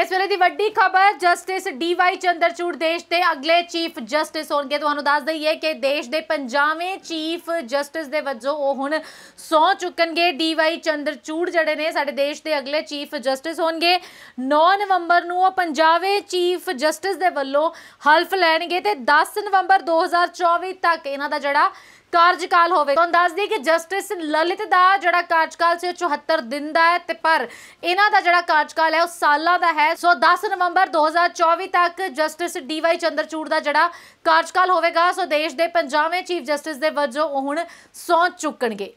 ਇਸ ਵੇਲੇ ਦੀ ਵੱਡੀ ਖਬਰ ਜਸਟਿਸ ਡੀਵਾਈ ਚੰਦਰਚੂੜ ਦੇਸ਼ ਦੇ ਅਗਲੇ ਚੀਫ ਜਸਟਿਸ ਹੋਣਗੇ ਤੁਹਾਨੂੰ ਦੱਸ ਦਈਏ ਕਿ ਦੇਸ਼ ਦੇ 50ਵੇਂ ਚੀਫ ਜਸਟਿਸ ਦੇ ਵਜੋਂ ਉਹ ਹੁਣ ਸੌ ਚੁੱਕਣਗੇ ਡੀਵਾਈ ਚੰਦਰਚੂੜ ਜਿਹੜੇ ਨੇ ਸਾਡੇ ਦੇਸ਼ ਦੇ ਅਗਲੇ ਚੀਫ ਜਸਟਿਸ ਹੋਣਗੇ 9 ਨਵੰਬਰ ਨੂੰ ਉਹ 50ਵੇਂ ਚੀਫ ਜਸਟਿਸ ਦੇ ਵੱਲੋਂ ਹਲਫ ਲੈਣਗੇ ਤੇ 10 ਨਵੰਬਰ 2024 ਤੱਕ ਇਹਨਾਂ ਦਾ ਜਿਹੜਾ ਕਾਰਜਕਾਲ ਹੋਵੇ ਤੁਹਾਨੂੰ ਦੱਸ ਦਈਏ ਕਿ ਜਸਟਿਸ ਲਲਿਤ ਦਾ ਜਿਹੜਾ ਕਾਰਜਕਾਲ ਸੀ 74 ਦਿਨ ਦਾ ਹੈ ਤੇ ਪਰ ਇਹਨਾਂ ਦਾ ਜਿਹੜਾ ਕਾਰਜਕਾਲ ਹੈ ਉਹ ਸਾਲਾਂ ਦਾ ਹੈ ਸੋ 10 ਨਵੰਬਰ 2024 ਤੱਕ ਜਸਟਿਸ ਡੀਵਾਈ ਚੰਦਰਚੂੜ ਦਾ ਜਿਹੜਾ ਕਾਰਜਕਾਲ ਹੋਵੇਗਾ ਸੋ ਦੇਸ਼ ਦੇ 50ਵੇਂ ਚੀਫ ਜਸਟਿਸ ਦੇ ਵਜੋਂ ਉਹ ਹੁਣ ਸੌਂ ਚੁੱਕਣਗੇ